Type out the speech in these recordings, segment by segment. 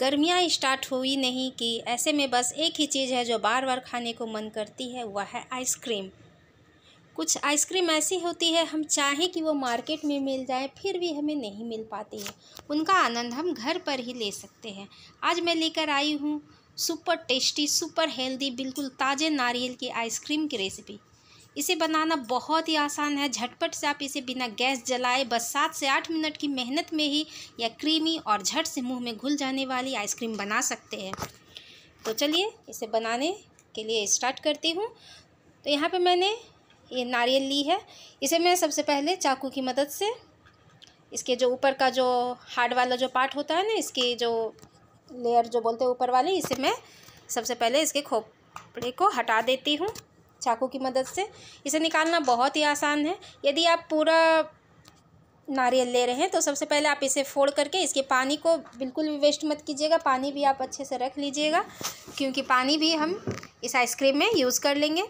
गर्मियाँ स्टार्ट हुई नहीं कि ऐसे में बस एक ही चीज़ है जो बार बार खाने को मन करती है वह है आइसक्रीम कुछ आइसक्रीम ऐसी होती है हम चाहें कि वो मार्केट में मिल जाए फिर भी हमें नहीं मिल पाती है उनका आनंद हम घर पर ही ले सकते हैं आज मैं लेकर आई हूँ सुपर टेस्टी सुपर हेल्दी बिल्कुल ताज़े नारियल की आइसक्रीम की रेसिपी इसे बनाना बहुत ही आसान है झटपट से आप इसे बिना गैस जलाए बस सात से आठ मिनट की मेहनत में ही या क्रीमी और झट से मुंह में घुल जाने वाली आइसक्रीम बना सकते हैं तो चलिए इसे बनाने के लिए स्टार्ट करती हूँ तो यहाँ पे मैंने ये नारियल ली है इसे मैं सबसे पहले चाकू की मदद से इसके जो ऊपर का जो हार्ड वाला जो पार्ट होता है ना इसके जो लेयर जो बोलते हैं ऊपर वाले इसे मैं सबसे पहले इसके खोपड़े को हटा देती हूँ चाकू की मदद से इसे निकालना बहुत ही आसान है यदि आप पूरा नारियल ले रहे हैं तो सबसे पहले आप इसे फोड़ करके इसके पानी को बिल्कुल भी वेस्ट मत कीजिएगा पानी भी आप अच्छे से रख लीजिएगा क्योंकि पानी भी हम इस आइसक्रीम में यूज़ कर लेंगे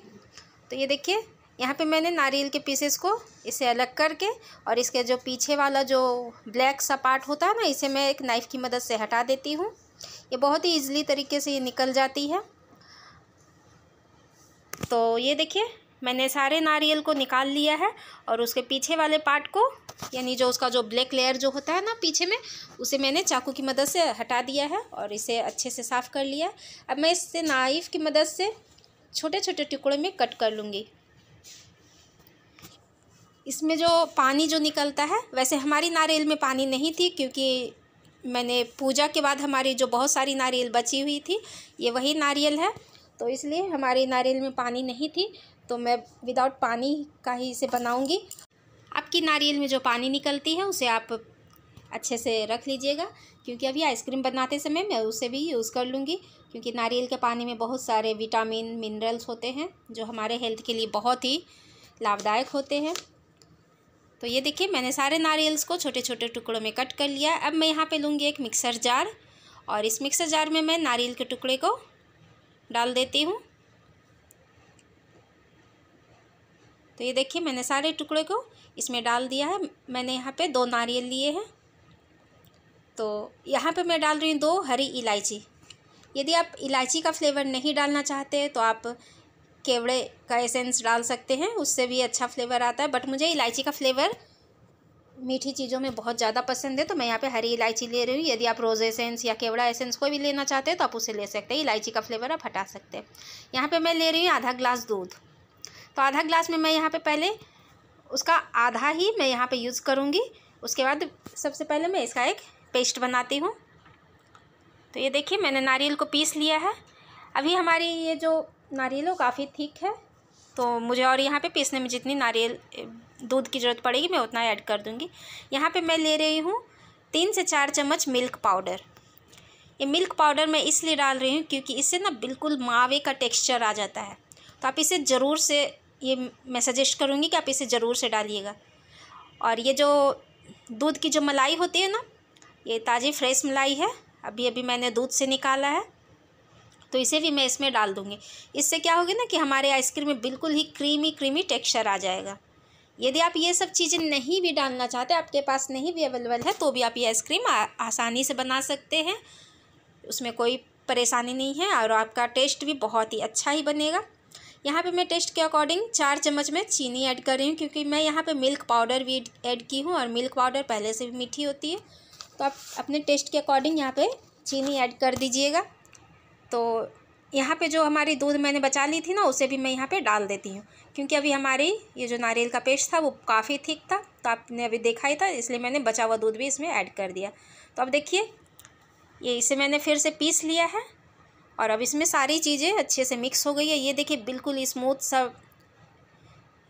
तो ये देखिए यहाँ पे मैंने नारियल के पीसेस को इसे अलग करके और इसके जो पीछे वाला जो ब्लैक सा पार्ट होता है ना इसे मैं एक नाइफ़ की मदद से हटा देती हूँ ये बहुत ही ईजिली तरीके से ये निकल जाती है तो ये देखिए मैंने सारे नारियल को निकाल लिया है और उसके पीछे वाले पार्ट को यानी जो उसका जो ब्लैक लेयर जो होता है ना पीछे में उसे मैंने चाकू की मदद से हटा दिया है और इसे अच्छे से साफ़ कर लिया अब मैं इससे नाइफ़ की मदद से छोटे छोटे टुकड़े में कट कर लूँगी इसमें जो पानी जो निकलता है वैसे हमारी नारियल में पानी नहीं थी क्योंकि मैंने पूजा के बाद हमारी जो बहुत सारी नारियल बची हुई थी ये वही नारियल है तो इसलिए हमारे नारियल में पानी नहीं थी तो मैं विदाउट पानी का ही इसे बनाऊंगी आपकी नारियल में जो पानी निकलती है उसे आप अच्छे से रख लीजिएगा क्योंकि अभी आइसक्रीम बनाते समय मैं उसे भी यूज़ कर लूँगी क्योंकि नारियल के पानी में बहुत सारे विटामिन मिनरल्स होते हैं जो हमारे हेल्थ के लिए बहुत ही लाभदायक होते हैं तो ये देखिए मैंने सारे नारियल्स को छोटे छोटे टुकड़ों में कट कर लिया अब मैं यहाँ पे लूँगी एक मिक्सर जार और इस मिक्सर जार में मैं नारियल के टुकड़े को डाल देती हूँ तो ये देखिए मैंने सारे टुकड़े को इसमें डाल दिया है मैंने यहाँ पे दो नारियल लिए हैं तो यहाँ पे मैं डाल रही हूँ दो हरी इलायची यदि आप इलायची का फ्लेवर नहीं डालना चाहते तो आप केवड़े का एसेंस डाल सकते हैं उससे भी अच्छा फ्लेवर आता है बट मुझे इलायची का फ्लेवर मीठी चीज़ों में बहुत ज़्यादा पसंद है तो मैं यहाँ पे हरी इलायची ले रही हूँ यदि आप रोज़ एसेंस या केवड़ा एसेंस कोई भी लेना चाहते हैं तो आप उसे ले सकते हैं इलायची का फ्लेवर आप हटा सकते हैं यहाँ पे मैं ले रही हूँ आधा ग्लास दूध तो आधा ग्लास में मैं यहाँ पे पहले उसका आधा ही मैं यहाँ पर यूज़ करूँगी उसके बाद सबसे पहले मैं इसका एक पेस्ट बनाती हूँ तो ये देखिए मैंने नारियल को पीस लिया है अभी हमारी ये जो नारियल वो काफ़ी ठीक है तो मुझे और यहाँ पे पीसने में जितनी नारियल दूध की ज़रूरत पड़ेगी मैं उतना ऐड कर दूँगी यहाँ पे मैं ले रही हूँ तीन से चार चम्मच मिल्क पाउडर ये मिल्क पाउडर मैं इसलिए डाल रही हूँ क्योंकि इससे ना बिल्कुल मावे का टेक्स्चर आ जाता है तो आप इसे ज़रूर से ये मैं सजेस्ट करूँगी कि आप इसे ज़रूर से डालिएगा और ये जो दूध की जो मलाई होती है ना ये ताज़ी फ्रेश मलाई है अभी अभी मैंने दूध से निकाला है तो इसे भी मैं इसमें डाल दूँगी इससे क्या होगी ना कि हमारे आइसक्रीम में बिल्कुल ही क्रीमी क्रीमी टेक्स्चर आ जाएगा यदि आप ये सब चीज़ें नहीं भी डालना चाहते आपके पास नहीं भी अवेलेबल है तो भी आप ये आइसक्रीम आसानी से बना सकते हैं उसमें कोई परेशानी नहीं है और आपका टेस्ट भी बहुत ही अच्छा ही बनेगा यहाँ पे मैं टेस्ट के अकॉर्डिंग चार चम्मच में चीनी ऐड कर रही हूँ क्योंकि मैं यहाँ पे मिल्क पाउडर भी ऐड की हूँ और मिल्क पाउडर पहले से भी मीठी होती है तो आप अपने टेस्ट के अकॉर्डिंग यहाँ पे चीनी ऐड कर दीजिएगा तो यहाँ पे जो हमारी दूध मैंने बचा ली थी ना उसे भी मैं यहाँ पे डाल देती हूँ क्योंकि अभी हमारी ये जो नारियल का पेस्ट था वो काफ़ी थिक था तो आपने अभी देखा ही था इसलिए मैंने बचा हुआ दूध भी इसमें ऐड कर दिया तो अब देखिए ये इसे मैंने फिर से पीस लिया है और अब इसमें सारी चीज़ें अच्छे से मिक्स हो गई है ये देखिए बिल्कुल स्मूथ सब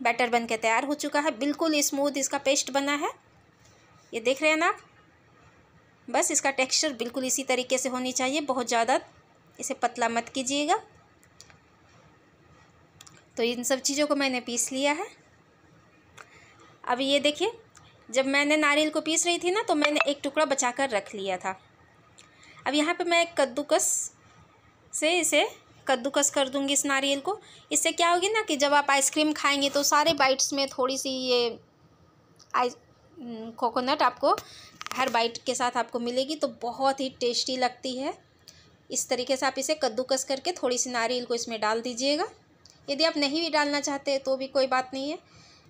बैटर बन के तैयार हो चुका है बिल्कुल स्मूथ इसका पेस्ट बना है ये देख रहे हैं ना आप बस इसका टेक्सचर बिल्कुल इसी तरीके से होनी चाहिए बहुत ज़्यादा इसे पतला मत कीजिएगा तो इन सब चीज़ों को मैंने पीस लिया है अब ये देखिए जब मैंने नारियल को पीस रही थी ना तो मैंने एक टुकड़ा बचा कर रख लिया था अब यहाँ पे मैं कद्दूकस से इसे कद्दूकस कर दूंगी इस नारियल को इससे क्या होगी ना कि जब आप आइसक्रीम खाएंगे तो सारे बाइट्स में थोड़ी सी ये आइस कोकोनट आपको हर बाइट के साथ आपको मिलेगी तो बहुत ही टेस्टी लगती है इस तरीके से आप इसे कद्दूकस करके थोड़ी सी नारियल को इसमें डाल दीजिएगा यदि आप नहीं भी डालना चाहते तो भी कोई बात नहीं है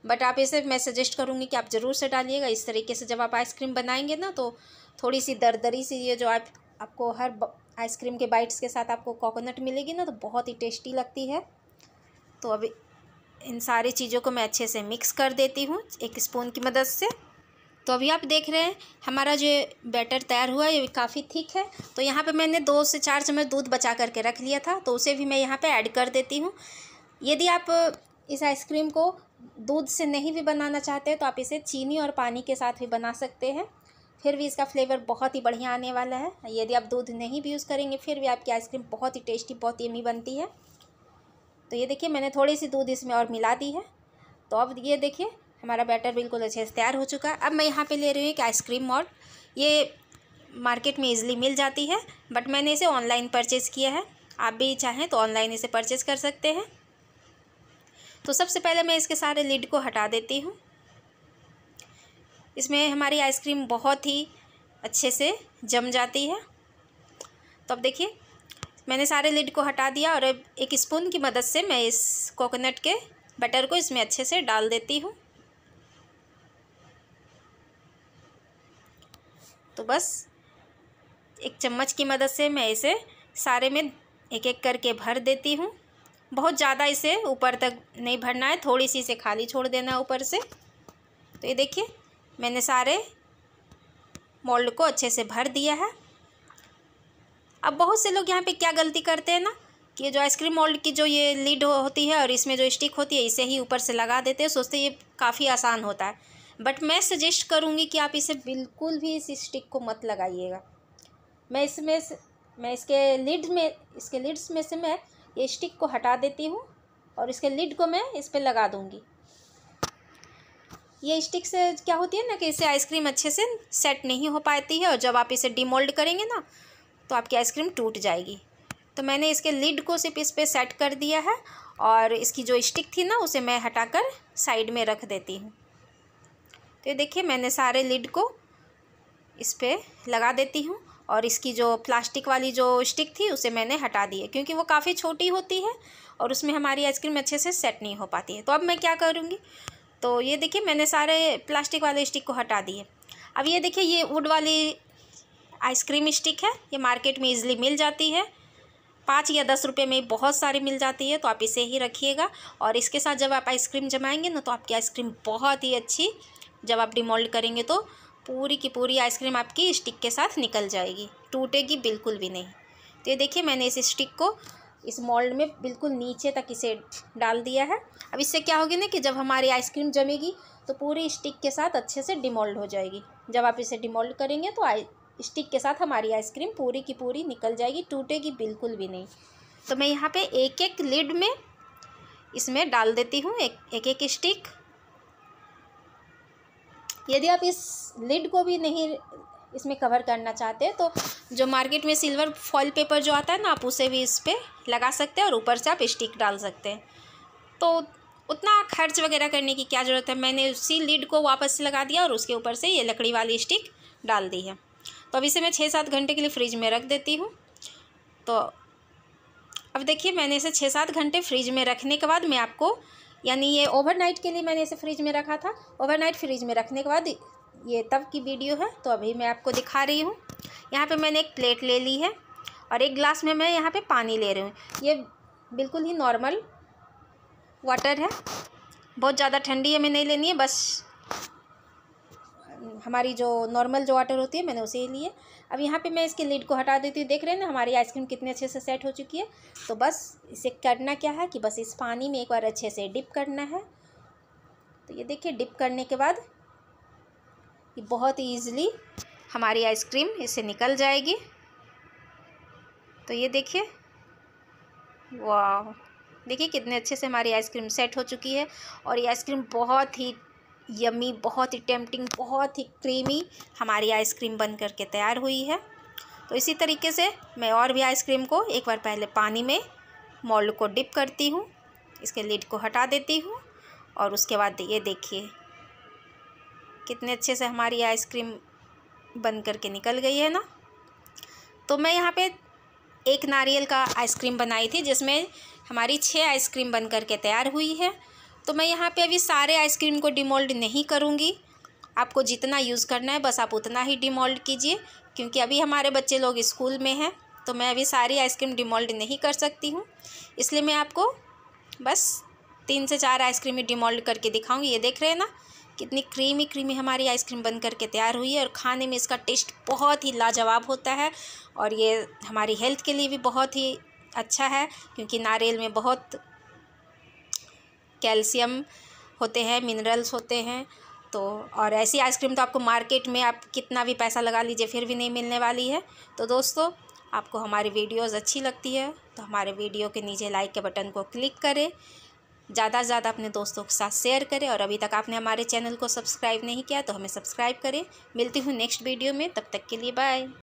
बट आप इसे मैं सजेस्ट करूँगी कि आप ज़रूर से डालिएगा इस तरीके से जब आप आइसक्रीम बनाएंगे ना तो थोड़ी सी दरदरी सी ये जो आप आपको हर आइसक्रीम के बाइट्स के साथ आपको कोकोनट मिलेगी ना तो बहुत ही टेस्टी लगती है तो अब इन सारी चीज़ों को मैं अच्छे से मिक्स कर देती हूँ एक स्पून की मदद से तो अभी आप देख रहे हैं हमारा जो बैटर तैयार हुआ ये काफ़ी थिक है तो यहाँ पे मैंने दो से चार चम्मच दूध बचा करके रख लिया था तो उसे भी मैं यहाँ पे ऐड कर देती हूँ यदि आप इस आइसक्रीम को दूध से नहीं भी बनाना चाहते तो आप इसे चीनी और पानी के साथ भी बना सकते हैं फिर भी इसका फ्लेवर बहुत ही बढ़िया आने वाला है यदि आप दूध नहीं भी यूज़ करेंगे फिर भी आपकी आइसक्रीम बहुत ही टेस्टी बहुत यमी बनती है तो ये देखिए मैंने थोड़ी सी दूध इसमें और मिला दी है तो अब ये देखिए हमारा बैटर बिल्कुल अच्छे से तैयार हो चुका है अब मैं यहाँ पे ले रही हूँ एक आइसक्रीम मॉल ये मार्केट में इजीली मिल जाती है बट मैंने इसे ऑनलाइन परचेज़ किया है आप भी चाहें तो ऑनलाइन इसे परचेज़ कर सकते हैं तो सबसे पहले मैं इसके सारे लिड को हटा देती हूँ इसमें हमारी आइसक्रीम बहुत ही अच्छे से जम जाती है तो अब देखिए मैंने सारे लिड को हटा दिया और अब एक स्पून की मदद से मैं इस कोकोनट के बटर को इसमें अच्छे से डाल देती हूँ तो बस एक चम्मच की मदद से मैं इसे सारे में एक एक करके भर देती हूँ बहुत ज़्यादा इसे ऊपर तक नहीं भरना है थोड़ी सी इसे खाली छोड़ देना है ऊपर से तो ये देखिए मैंने सारे मोल्ड को अच्छे से भर दिया है अब बहुत से लोग यहाँ पे क्या गलती करते हैं ना कि जो आइसक्रीम मोल्ड की जो ये लीड हो, होती है और इसमें जो स्टिक होती है इसे ही ऊपर से लगा देते हैं सोचते ये काफ़ी आसान होता है बट मैं सजेस्ट करूँगी कि आप इसे बिल्कुल भी इस स्टिक को मत लगाइएगा मैं इसमें मैं इसके लिड में इसके लिड्स में से मैं ये स्टिक को हटा देती हूँ और इसके लिड को मैं इस पर लगा दूँगी ये स्टिक से क्या होती है ना कि इसे आइसक्रीम अच्छे से सेट नहीं हो पाती है और जब आप इसे डिमोल्ड करेंगे ना तो आपकी आइसक्रीम टूट जाएगी तो मैंने इसके लिड को सिर्फ इस पर सेट कर दिया है और इसकी जो स्टिक थी ना उसे मैं हटाकर साइड में रख देती हूँ तो देखिए मैंने सारे लिड को इस पर लगा देती हूँ और इसकी जो प्लास्टिक वाली जो स्टिक थी उसे मैंने हटा दी है क्योंकि वो काफ़ी छोटी होती है और उसमें हमारी आइसक्रीम अच्छे से सेट नहीं हो पाती है तो अब मैं क्या करूँगी तो ये देखिए मैंने सारे प्लास्टिक वाले स्टिक को हटा दिए अब ये देखिए ये वुड वाली आइसक्रीम स्टिक है ये मार्केट में ईज़िली मिल जाती है पाँच या दस रुपये में बहुत सारी मिल जाती है तो आप इसे ही रखिएगा और इसके साथ जब आप आइसक्रीम जमाएंगे ना तो आपकी आइसक्रीम बहुत ही अच्छी जब आप डिमोल्ड करेंगे तो पूरी की पूरी आइसक्रीम आपकी स्टिक के साथ निकल जाएगी टूटेगी बिल्कुल भी नहीं तो ये देखिए मैंने इस स्टिक को इस मोल्ड में बिल्कुल नीचे तक इसे डाल दिया है अब इससे क्या होगी ना कि जब हमारी आइसक्रीम जमेगी तो पूरी स्टिक के साथ अच्छे से डिमोल्ड हो जाएगी जब आप इसे डिमोल्ड करेंगे तो आई स्टिक के साथ हमारी आइसक्रीम पूरी की पूरी निकल जाएगी टूटेगी बिल्कुल भी नहीं तो मैं यहाँ पे एक एक लिड में इसमें डाल देती हूँ एक एक, एक स्टिक यदि आप इस लिड को भी नहीं इसमें कवर करना चाहते हैं तो जो मार्केट में सिल्वर फॉइल पेपर जो आता है ना आप उसे भी इस पर लगा सकते हैं और ऊपर से आप स्टिक डाल सकते हैं तो उतना खर्च वगैरह करने की क्या ज़रूरत है मैंने उसी लिड को वापस से लगा दिया और उसके ऊपर से ये लकड़ी वाली स्टिक डाल दी है तो अब इसे मैं छः सात घंटे के लिए फ्रिज में रख देती हूँ तो अब देखिए मैंने इसे छः सात घंटे फ्रिज में रखने के बाद मैं आपको यानी ये ओवरनाइट के लिए मैंने इसे फ्रिज में रखा था ओवरनाइट फ्रिज में रखने के बाद ये तब की वीडियो है तो अभी मैं आपको दिखा रही हूँ यहाँ पे मैंने एक प्लेट ले ली है और एक ग्लास में मैं यहाँ पे पानी ले रही हूँ ये बिल्कुल ही नॉर्मल वाटर है बहुत ज़्यादा ठंडी हमें नहीं लेनी है बस हमारी जो नॉर्मल जो वाटर होती है मैंने उसे ही लिए अब यहाँ पे मैं इसके लीड को हटा देती हूँ देख रहे हैं ना हमारी आइसक्रीम कितने अच्छे से सेट हो चुकी है तो बस इसे करना क्या है कि बस इस पानी में एक बार अच्छे से डिप करना है तो ये देखिए डिप करने के बाद ये बहुत ईजिली हमारी आइसक्रीम इससे निकल जाएगी तो ये देखिए वाह देखिए कितने अच्छे से हमारी आइसक्रीम सेट हो चुकी है और ये आइसक्रीम बहुत ही यमी बहुत ही टेम्पटिंग बहुत ही क्रीमी हमारी आइसक्रीम बन करके तैयार हुई है तो इसी तरीके से मैं और भी आइसक्रीम को एक बार पहले पानी में मॉल को डिप करती हूँ इसके लीड को हटा देती हूँ और उसके बाद ये देखिए कितने अच्छे से हमारी आइसक्रीम बन करके निकल गई है ना तो मैं यहाँ पे एक नारियल का आइसक्रीम बनाई थी जिसमें हमारी छः आइसक्रीम बन करके तैयार हुई है तो मैं यहाँ पे अभी सारे आइसक्रीम को डिमोल्ड नहीं करूँगी आपको जितना यूज़ करना है बस आप उतना ही डिमोल्ड कीजिए क्योंकि अभी हमारे बच्चे लोग स्कूल में हैं तो मैं अभी सारी आइसक्रीम डिमोल्ड नहीं कर सकती हूँ इसलिए मैं आपको बस तीन से चार आइसक्रीम ही डिमोल्ड करके दिखाऊँगी ये देख रहे हैं ना कितनी क्रीमी क्रीमी हमारी आइसक्रीम बन करके तैयार हुई है और खाने में इसका टेस्ट बहुत ही लाजवाब होता है और ये हमारी हेल्थ के लिए भी बहुत ही अच्छा है क्योंकि नारियल में बहुत कैल्शियम होते हैं मिनरल्स होते हैं तो और ऐसी आइसक्रीम तो आपको मार्केट में आप कितना भी पैसा लगा लीजिए फिर भी नहीं मिलने वाली है तो दोस्तों आपको हमारी वीडियोस अच्छी लगती है तो हमारे वीडियो के नीचे लाइक के बटन को क्लिक करें ज़्यादा से ज़्यादा अपने दोस्तों के साथ शेयर करें और अभी तक आपने हमारे चैनल को सब्सक्राइब नहीं किया तो हमें सब्सक्राइब करें मिलती हूँ नेक्स्ट वीडियो में तब तक के लिए बाय